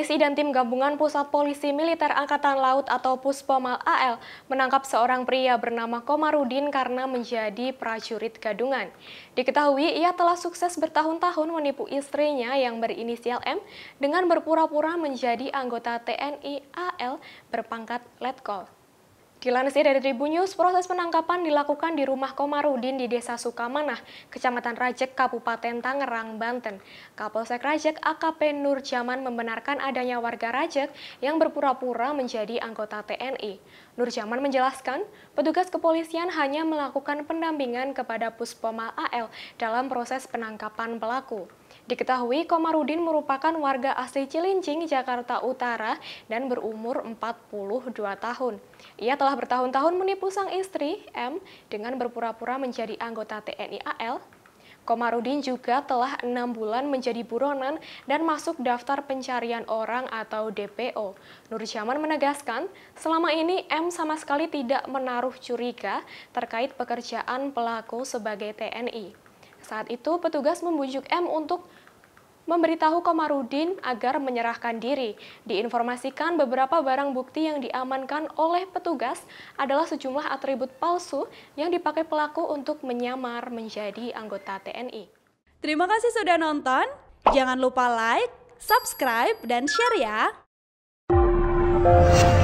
Polisi dan tim gabungan Pusat Polisi Militer Angkatan Laut atau Puspomal AL menangkap seorang pria bernama Komarudin karena menjadi prajurit gadungan. Diketahui ia telah sukses bertahun-tahun menipu istrinya yang berinisial M dengan berpura-pura menjadi anggota TNI AL berpangkat Letkol. Dilansir dari Tribun News, proses penangkapan dilakukan di rumah Komarudin di Desa Sukamanah, Kecamatan Rajek, Kabupaten Tangerang, Banten. Kapolsek Rajek AKP Nur Jaman membenarkan adanya warga Rajek yang berpura-pura menjadi anggota TNI. Nur Jaman menjelaskan, petugas kepolisian hanya melakukan pendampingan kepada Puspoma AL dalam proses penangkapan pelaku. Diketahui Komarudin merupakan warga asli Cilincing, Jakarta Utara dan berumur 42 tahun. Ia telah bertahun-tahun menipu sang istri, M, dengan berpura-pura menjadi anggota TNI AL Komarudin juga telah enam bulan menjadi buronan dan masuk daftar pencarian orang atau DPO. Nurjaman menegaskan, selama ini M sama sekali tidak menaruh curiga terkait pekerjaan pelaku sebagai TNI. Saat itu petugas membujuk M untuk memberitahu Komarudin agar menyerahkan diri. Diinformasikan beberapa barang bukti yang diamankan oleh petugas adalah sejumlah atribut palsu yang dipakai pelaku untuk menyamar menjadi anggota TNI. Terima kasih sudah nonton. Jangan lupa like, subscribe, dan share ya.